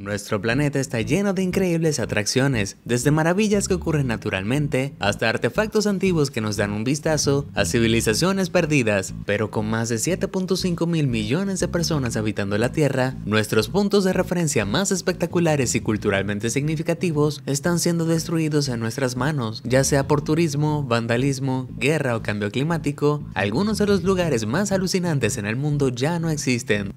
Nuestro planeta está lleno de increíbles atracciones, desde maravillas que ocurren naturalmente, hasta artefactos antiguos que nos dan un vistazo, a civilizaciones perdidas, pero con más de 7.5 mil millones de personas habitando la Tierra, nuestros puntos de referencia más espectaculares y culturalmente significativos están siendo destruidos en nuestras manos, ya sea por turismo, vandalismo, guerra o cambio climático, algunos de los lugares más alucinantes en el mundo ya no existen.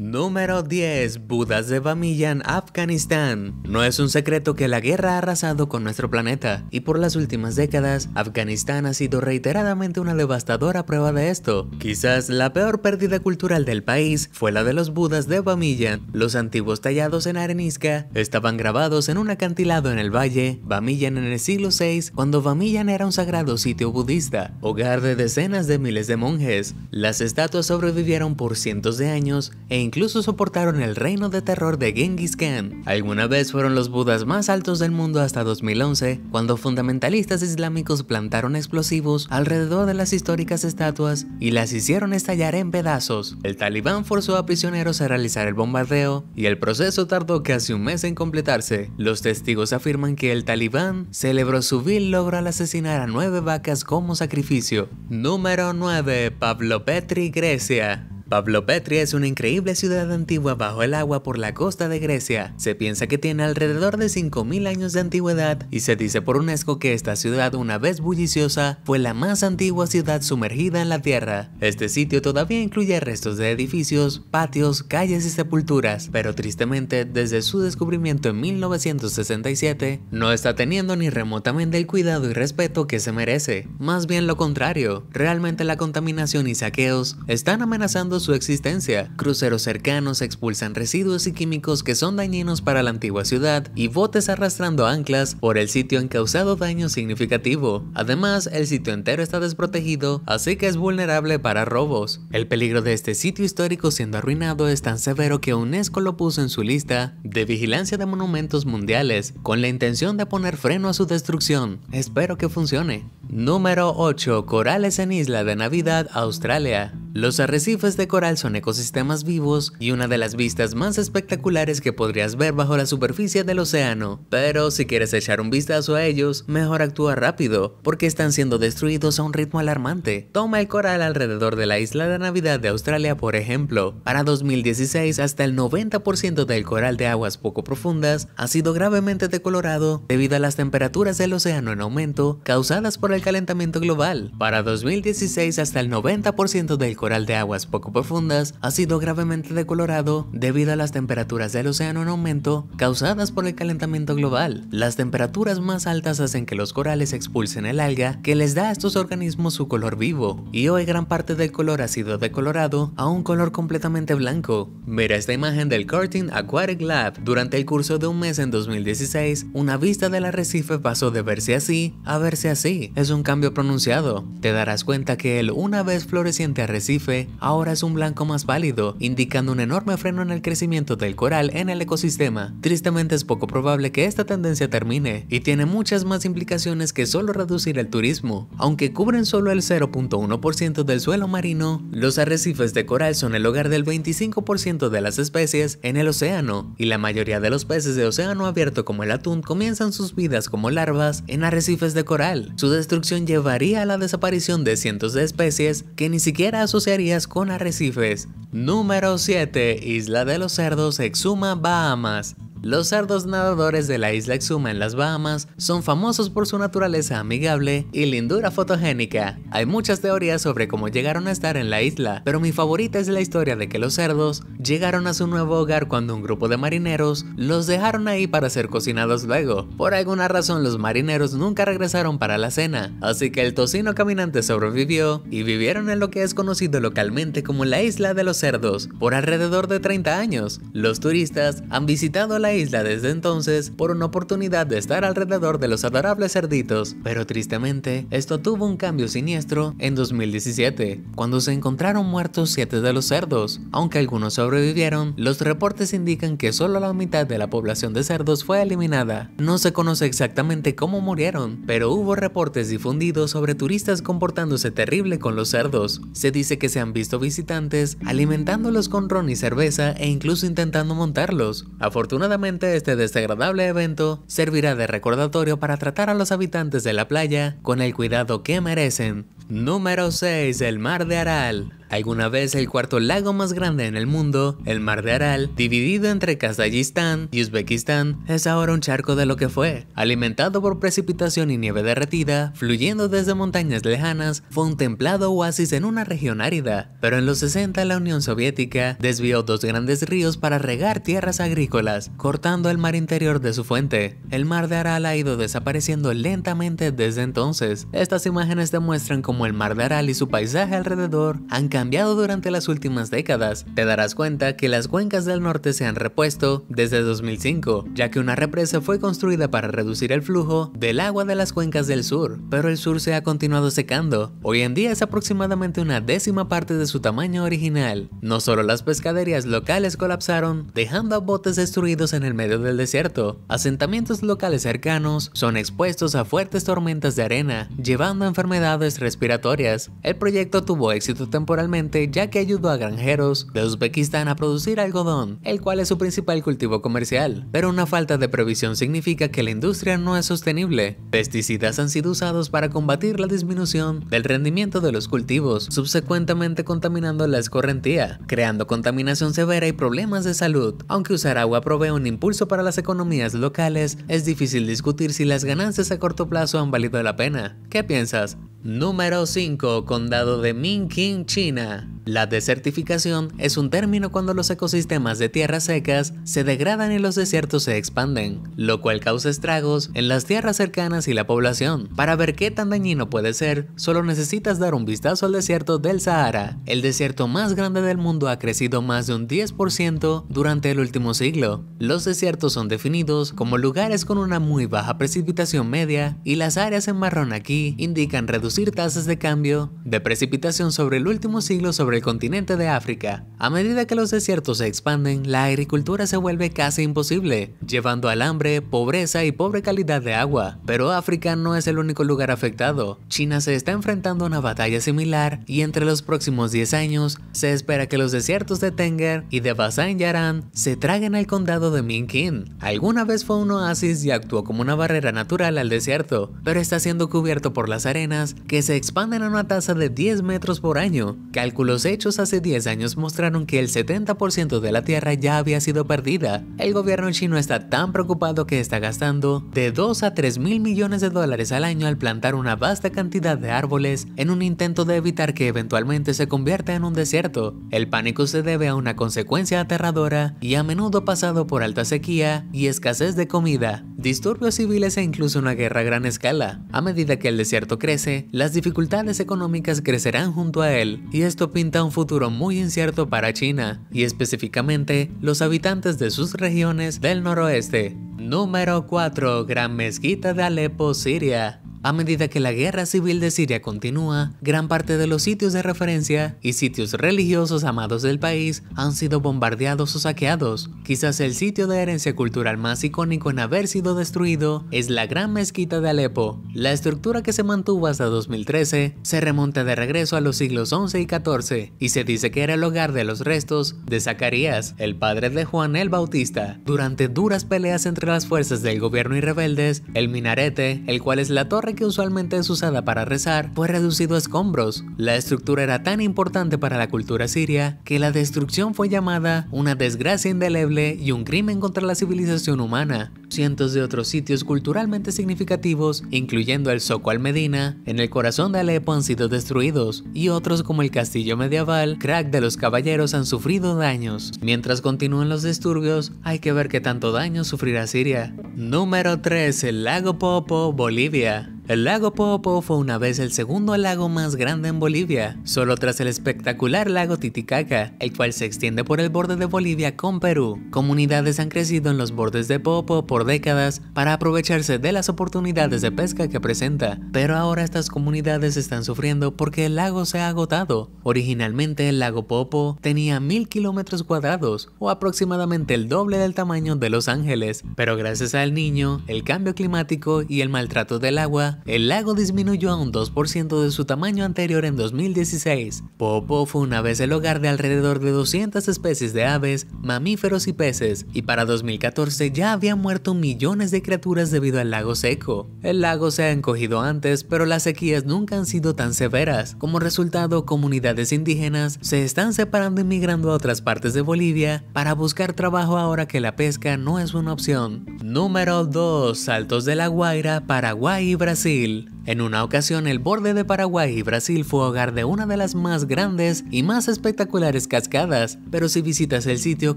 Número 10. Budas de Bamiyan, Afganistán. No es un secreto que la guerra ha arrasado con nuestro planeta, y por las últimas décadas, Afganistán ha sido reiteradamente una devastadora prueba de esto. Quizás la peor pérdida cultural del país fue la de los Budas de Bamiyan. Los antiguos tallados en arenisca estaban grabados en un acantilado en el valle Bamiyan en el siglo VI, cuando Bamiyan era un sagrado sitio budista, hogar de decenas de miles de monjes. Las estatuas sobrevivieron por cientos de años e incluso soportaron el reino de terror de Genghis Khan. Alguna vez fueron los budas más altos del mundo hasta 2011, cuando fundamentalistas islámicos plantaron explosivos alrededor de las históricas estatuas y las hicieron estallar en pedazos. El talibán forzó a prisioneros a realizar el bombardeo y el proceso tardó casi un mes en completarse. Los testigos afirman que el talibán celebró su vil logro al asesinar a nueve vacas como sacrificio. Número 9. Pablo Petri, Grecia. Pablo Petria es una increíble ciudad antigua bajo el agua por la costa de Grecia. Se piensa que tiene alrededor de 5.000 años de antigüedad y se dice por UNESCO que esta ciudad una vez bulliciosa fue la más antigua ciudad sumergida en la tierra. Este sitio todavía incluye restos de edificios, patios, calles y sepulturas, pero tristemente desde su descubrimiento en 1967 no está teniendo ni remotamente el cuidado y respeto que se merece. Más bien lo contrario, realmente la contaminación y saqueos están amenazando su existencia. Cruceros cercanos expulsan residuos y químicos que son dañinos para la antigua ciudad y botes arrastrando anclas por el sitio han causado daño significativo. Además, el sitio entero está desprotegido, así que es vulnerable para robos. El peligro de este sitio histórico siendo arruinado es tan severo que UNESCO lo puso en su lista de vigilancia de monumentos mundiales con la intención de poner freno a su destrucción. Espero que funcione. Número 8. Corales en Isla de Navidad, Australia. Los arrecifes de coral son ecosistemas vivos y una de las vistas más espectaculares que podrías ver bajo la superficie del océano, pero si quieres echar un vistazo a ellos, mejor actúa rápido, porque están siendo destruidos a un ritmo alarmante. Toma el coral alrededor de la isla de Navidad de Australia, por ejemplo. Para 2016, hasta el 90% del coral de aguas poco profundas ha sido gravemente decolorado debido a las temperaturas del océano en aumento causadas por el calentamiento global. Para 2016, hasta el 90% del coral coral de aguas poco profundas ha sido gravemente decolorado debido a las temperaturas del océano en aumento causadas por el calentamiento global. Las temperaturas más altas hacen que los corales expulsen el alga que les da a estos organismos su color vivo, y hoy gran parte del color ha sido decolorado a un color completamente blanco. Mira esta imagen del Curtin Aquatic Lab. Durante el curso de un mes en 2016, una vista del arrecife pasó de verse así a verse así. Es un cambio pronunciado. Te darás cuenta que el una vez floreciente arrecife ahora es un blanco más válido, indicando un enorme freno en el crecimiento del coral en el ecosistema. Tristemente es poco probable que esta tendencia termine, y tiene muchas más implicaciones que solo reducir el turismo. Aunque cubren solo el 0.1% del suelo marino, los arrecifes de coral son el hogar del 25% de las especies en el océano, y la mayoría de los peces de océano abierto como el atún comienzan sus vidas como larvas en arrecifes de coral. Su destrucción llevaría a la desaparición de cientos de especies que ni siquiera a serías con arrecifes. Número 7. Isla de los Cerdos exuma Bahamas. Los cerdos nadadores de la isla Exuma en las Bahamas son famosos por su naturaleza amigable y lindura fotogénica. Hay muchas teorías sobre cómo llegaron a estar en la isla, pero mi favorita es la historia de que los cerdos llegaron a su nuevo hogar cuando un grupo de marineros los dejaron ahí para ser cocinados luego. Por alguna razón los marineros nunca regresaron para la cena, así que el tocino caminante sobrevivió y vivieron en lo que es conocido localmente como la isla de los cerdos por alrededor de 30 años. Los turistas han visitado la isla desde entonces por una oportunidad de estar alrededor de los adorables cerditos, pero tristemente esto tuvo un cambio siniestro en 2017, cuando se encontraron muertos 7 de los cerdos. Aunque algunos sobrevivieron, los reportes indican que solo la mitad de la población de cerdos fue eliminada. No se conoce exactamente cómo murieron, pero hubo reportes difundidos sobre turistas comportándose terrible con los cerdos. Se dice que se han visto visitantes alimentándolos con ron y cerveza e incluso intentando montarlos. Afortunadamente, este desagradable evento servirá de recordatorio para tratar a los habitantes de la playa con el cuidado que merecen. Número 6. El mar de Aral alguna vez el cuarto lago más grande en el mundo, el Mar de Aral, dividido entre Kazajistán y Uzbekistán, es ahora un charco de lo que fue, alimentado por precipitación y nieve derretida, fluyendo desde montañas lejanas, fue un templado oasis en una región árida, pero en los 60 la Unión Soviética desvió dos grandes ríos para regar tierras agrícolas, cortando el mar interior de su fuente. El Mar de Aral ha ido desapareciendo lentamente desde entonces. Estas imágenes demuestran cómo el Mar de Aral y su paisaje alrededor han cambiado cambiado durante las últimas décadas, te darás cuenta que las cuencas del norte se han repuesto desde 2005, ya que una represa fue construida para reducir el flujo del agua de las cuencas del sur, pero el sur se ha continuado secando. Hoy en día es aproximadamente una décima parte de su tamaño original. No solo las pescaderías locales colapsaron, dejando a botes destruidos en el medio del desierto, asentamientos locales cercanos son expuestos a fuertes tormentas de arena, llevando a enfermedades respiratorias. El proyecto tuvo éxito temporal ya que ayudó a granjeros de Uzbekistán a producir algodón, el cual es su principal cultivo comercial. Pero una falta de previsión significa que la industria no es sostenible. Pesticidas han sido usados para combatir la disminución del rendimiento de los cultivos, subsecuentemente contaminando la escorrentía, creando contaminación severa y problemas de salud. Aunque usar agua provee un impulso para las economías locales, es difícil discutir si las ganancias a corto plazo han valido la pena. ¿Qué piensas? Número 5. Condado de Mingqing, China. La desertificación es un término cuando los ecosistemas de tierras secas se degradan y los desiertos se expanden, lo cual causa estragos en las tierras cercanas y la población. Para ver qué tan dañino puede ser, solo necesitas dar un vistazo al desierto del Sahara. El desierto más grande del mundo ha crecido más de un 10% durante el último siglo. Los desiertos son definidos como lugares con una muy baja precipitación media y las áreas en marrón aquí indican reducir tasas de cambio de precipitación sobre el último siglo siglos sobre el continente de África. A medida que los desiertos se expanden, la agricultura se vuelve casi imposible, llevando al hambre, pobreza y pobre calidad de agua. Pero África no es el único lugar afectado. China se está enfrentando a una batalla similar y entre los próximos 10 años se espera que los desiertos de Tenger y de Basan Yaran se traguen al condado de Minkin. Alguna vez fue un oasis y actuó como una barrera natural al desierto, pero está siendo cubierto por las arenas que se expanden a una tasa de 10 metros por año, Cálculos hechos hace 10 años mostraron que el 70% de la Tierra ya había sido perdida. El gobierno chino está tan preocupado que está gastando de 2 a 3 mil millones de dólares al año al plantar una vasta cantidad de árboles en un intento de evitar que eventualmente se convierta en un desierto. El pánico se debe a una consecuencia aterradora y a menudo pasado por alta sequía y escasez de comida, disturbios civiles e incluso una guerra a gran escala. A medida que el desierto crece, las dificultades económicas crecerán junto a él y esto pinta un futuro muy incierto para China, y específicamente los habitantes de sus regiones del noroeste. Número 4. Gran Mezquita de Alepo, Siria. A medida que la guerra civil de Siria continúa, gran parte de los sitios de referencia y sitios religiosos amados del país han sido bombardeados o saqueados. Quizás el sitio de herencia cultural más icónico en haber sido destruido es la Gran Mezquita de Alepo. La estructura que se mantuvo hasta 2013 se remonta de regreso a los siglos XI y XIV y se dice que era el hogar de los restos de Zacarías, el padre de Juan el Bautista. Durante duras peleas entre las fuerzas del gobierno y rebeldes, el minarete, el cual es la torre que usualmente es usada para rezar fue reducido a escombros. La estructura era tan importante para la cultura siria que la destrucción fue llamada una desgracia indeleble y un crimen contra la civilización humana. Cientos de otros sitios culturalmente significativos, incluyendo el Soco al Medina, en el corazón de Alepo han sido destruidos, y otros como el castillo medieval, crack de los caballeros han sufrido daños. Mientras continúan los disturbios, hay que ver qué tanto daño sufrirá Siria. Número 3. El lago Popo, Bolivia. El lago Popo fue una vez el segundo lago más grande en Bolivia, solo tras el espectacular lago Titicaca, el cual se extiende por el borde de Bolivia con Perú. Comunidades han crecido en los bordes de Popo por décadas para aprovecharse de las oportunidades de pesca que presenta, pero ahora estas comunidades están sufriendo porque el lago se ha agotado. Originalmente el lago Popo tenía mil kilómetros cuadrados o aproximadamente el doble del tamaño de Los Ángeles, pero gracias al niño, el cambio climático y el maltrato del agua el lago disminuyó a un 2% de su tamaño anterior en 2016. Popo fue una vez el hogar de alrededor de 200 especies de aves, mamíferos y peces, y para 2014 ya habían muerto millones de criaturas debido al lago seco. El lago se ha encogido antes, pero las sequías nunca han sido tan severas. Como resultado, comunidades indígenas se están separando y migrando a otras partes de Bolivia para buscar trabajo ahora que la pesca no es una opción. Número 2. Saltos de la Guaira, Paraguay y Brasil. ¡Gracias! En una ocasión, el borde de Paraguay y Brasil fue hogar de una de las más grandes y más espectaculares cascadas, pero si visitas el sitio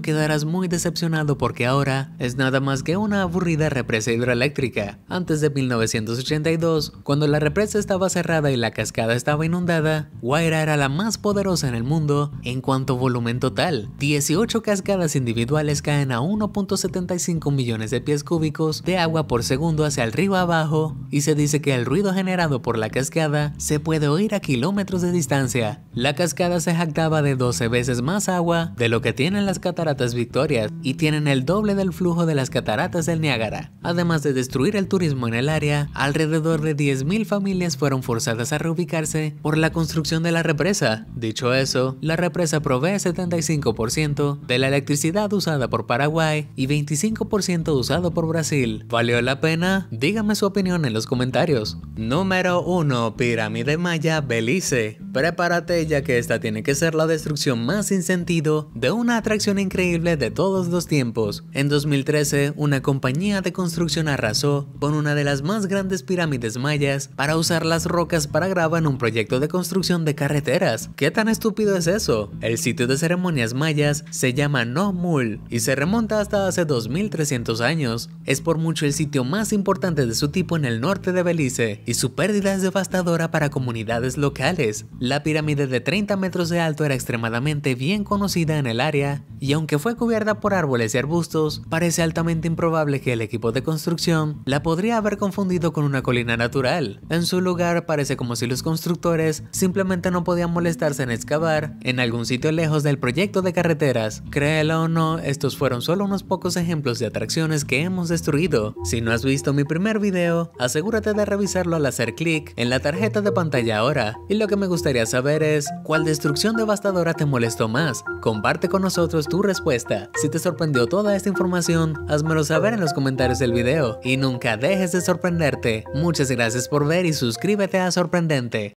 quedarás muy decepcionado porque ahora es nada más que una aburrida represa hidroeléctrica. Antes de 1982, cuando la represa estaba cerrada y la cascada estaba inundada, Guaira era la más poderosa en el mundo en cuanto volumen total. 18 cascadas individuales caen a 1.75 millones de pies cúbicos de agua por segundo hacia el río abajo y se dice que el ruido generado por la cascada se puede oír a kilómetros de distancia. La cascada se jactaba de 12 veces más agua de lo que tienen las cataratas Victoria y tienen el doble del flujo de las cataratas del Niágara. Además de destruir el turismo en el área, alrededor de 10.000 familias fueron forzadas a reubicarse por la construcción de la represa. Dicho eso, la represa provee 75% de la electricidad usada por Paraguay y 25% usado por Brasil. ¿Valió la pena? Dígame su opinión en los comentarios. Número 1. Pirámide Maya Belice. Prepárate ya que esta tiene que ser la destrucción más sin sentido de una atracción increíble de todos los tiempos. En 2013, una compañía de construcción arrasó con una de las más grandes pirámides mayas para usar las rocas para grabar en un proyecto de construcción de carreteras. ¿Qué tan estúpido es eso? El sitio de ceremonias mayas se llama No Mul y se remonta hasta hace 2300 años. Es por mucho el sitio más importante de su tipo en el norte de Belice y su su pérdida es devastadora para comunidades locales. La pirámide de 30 metros de alto era extremadamente bien conocida en el área, y aunque fue cubierta por árboles y arbustos, parece altamente improbable que el equipo de construcción la podría haber confundido con una colina natural. En su lugar, parece como si los constructores simplemente no podían molestarse en excavar en algún sitio lejos del proyecto de carreteras. Créelo o no, estos fueron solo unos pocos ejemplos de atracciones que hemos destruido. Si no has visto mi primer video, asegúrate de revisarlo hacer clic en la tarjeta de pantalla ahora. Y lo que me gustaría saber es, ¿cuál destrucción devastadora te molestó más? Comparte con nosotros tu respuesta. Si te sorprendió toda esta información, házmelo saber en los comentarios del video. Y nunca dejes de sorprenderte. Muchas gracias por ver y suscríbete a Sorprendente.